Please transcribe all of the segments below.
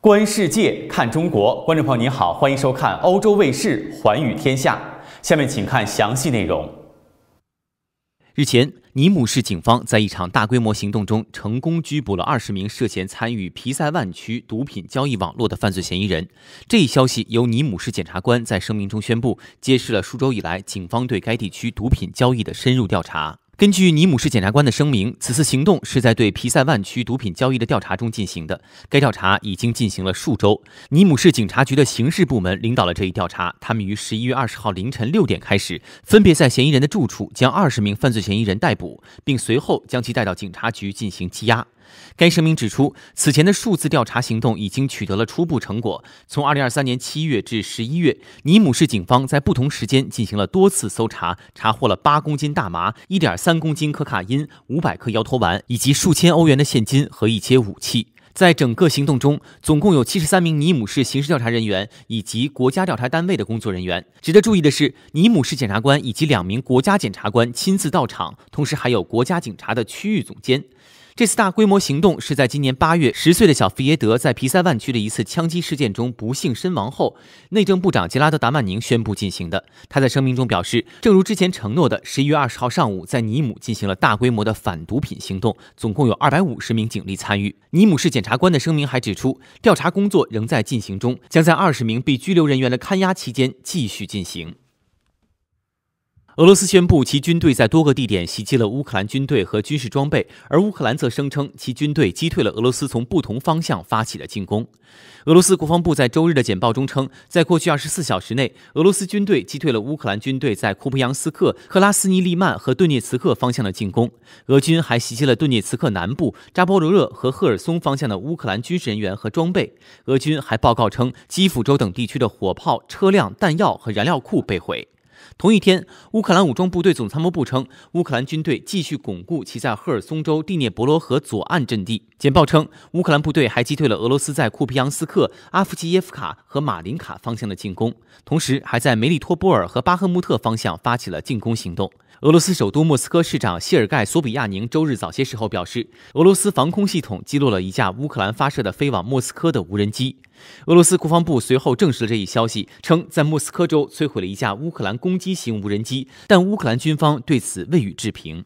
观世界，看中国。观众朋友您好，欢迎收看欧洲卫视《寰宇天下》。下面请看详细内容。日前，尼姆市警方在一场大规模行动中成功拘捕了二十名涉嫌参与皮塞万区毒品交易网络的犯罪嫌疑人。这一消息由尼姆市检察官在声明中宣布，揭示了数周以来警方对该地区毒品交易的深入调查。根据尼姆市检察官的声明，此次行动是在对皮塞万区毒品交易的调查中进行的。该调查已经进行了数周。尼姆市警察局的刑事部门领导了这一调查。他们于十一月二十号凌晨六点开始，分别在嫌疑人的住处将二十名犯罪嫌疑人逮捕，并随后将其带到警察局进行羁押。该声明指出，此前的数字调查行动已经取得了初步成果。从2023年7月至11月，尼姆市警方在不同时间进行了多次搜查，查获了8公斤大麻、1.3公斤可卡因、500克摇头丸，以及数千欧元的现金和一些武器。在整个行动中，总共有73名尼姆市刑事调查人员以及国家调查单位的工作人员。值得注意的是，尼姆市检察官以及两名国家检察官亲自到场，同时还有国家警察的区域总监。这次大规模行动是在今年八月，十岁的小弗耶德在皮塞万区的一次枪击事件中不幸身亡后，内政部长吉拉德·达曼宁宣布进行的。他在声明中表示，正如之前承诺的，十一月二十号上午在尼姆进行了大规模的反毒品行动，总共有二百五十名警力参与。尼姆市检察官的声明还指出，调查工作仍在进行中，将在二十名被拘留人员的看押期间继续进行。俄罗斯宣布，其军队在多个地点袭击了乌克兰军队和军事装备，而乌克兰则声称其军队击退了俄罗斯从不同方向发起的进攻。俄罗斯国防部在周日的简报中称，在过去24小时内，俄罗斯军队击退了乌克兰军队在库布扬斯克、克拉斯尼利曼和顿涅茨克方向的进攻。俄军还袭击了顿涅茨克南部、扎波罗热和赫尔松方向的乌克兰军事人员和装备。俄军还报告称，基辅州等地区的火炮、车辆、弹药和燃料库被毁。同一天，乌克兰武装部队总参谋部称，乌克兰军队继续巩固其在赫尔松州第聂伯罗河左岸阵地。简报称，乌克兰部队还击退了俄罗斯在库皮扬斯克、阿夫吉耶夫卡和马林卡方向的进攻，同时还在梅利托波尔和巴赫穆特方向发起了进攻行动。俄罗斯首都莫斯科市长谢尔盖·索比亚宁周日早些时候表示，俄罗斯防空系统击落了一架乌克兰发射的飞往莫斯科的无人机。俄罗斯国防部随后证实了这一消息，称在莫斯科州摧毁了一架乌克兰攻击型无人机，但乌克兰军方对此未予置评。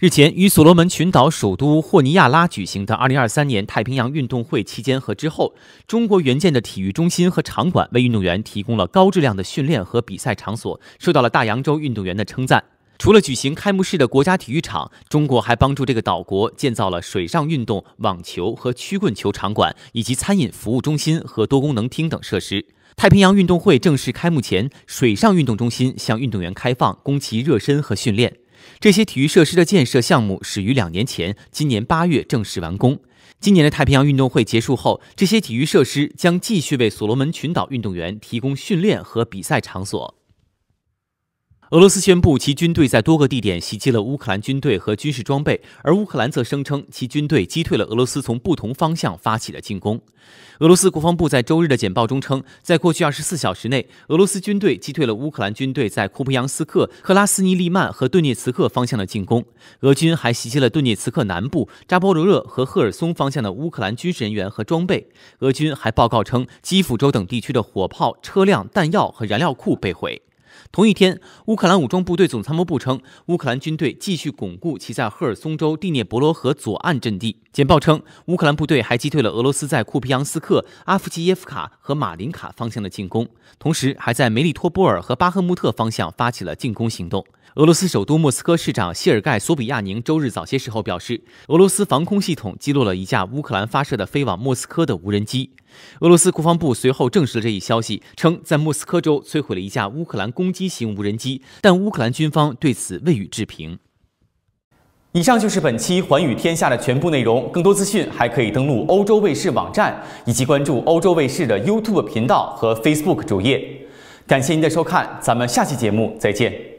日前，与所罗门群岛首都霍尼亚拉举行的2023年太平洋运动会期间和之后，中国援建的体育中心和场馆为运动员提供了高质量的训练和比赛场所，受到了大洋洲运动员的称赞。除了举行开幕式的国家体育场，中国还帮助这个岛国建造了水上运动、网球和曲棍球场馆，以及餐饮服务中心和多功能厅等设施。太平洋运动会正式开幕前，水上运动中心向运动员开放，供其热身和训练。这些体育设施的建设项目始于两年前，今年八月正式完工。今年的太平洋运动会结束后，这些体育设施将继续为所罗门群岛运动员提供训练和比赛场所。俄罗斯宣布其军队在多个地点袭击了乌克兰军队和军事装备，而乌克兰则声称其军队击退了俄罗斯从不同方向发起的进攻。俄罗斯国防部在周日的简报中称，在过去24小时内，俄罗斯军队击退了乌克兰军队在库布扬斯克、克拉斯尼利曼和顿涅茨克方向的进攻。俄军还袭击了顿涅茨克南部、扎波罗热和赫尔松方向的乌克兰军事人员和装备。俄军还报告称，基辅州等地区的火炮、车辆、弹药和燃料库被毁。同一天，乌克兰武装部队总参谋部称，乌克兰军队继续巩固其在赫尔松州第聂伯罗河左岸阵地。简报称，乌克兰部队还击退了俄罗斯在库皮扬斯克、阿夫吉耶夫卡和马林卡方向的进攻，同时还在梅利托波尔和巴赫穆特方向发起了进攻行动。俄罗斯首都莫斯科市长谢尔盖·索比亚宁周日早些时候表示，俄罗斯防空系统击落了一架乌克兰发射的飞往莫斯科的无人机。俄罗斯国防部随后证实了这一消息，称在莫斯科州摧毁了一架乌克兰攻击型无人机，但乌克兰军方对此未予置评。以上就是本期《寰宇天下》的全部内容，更多资讯还可以登录欧洲卫视网站，以及关注欧洲卫视的 YouTube 频道和 Facebook 主页。感谢您的收看，咱们下期节目再见。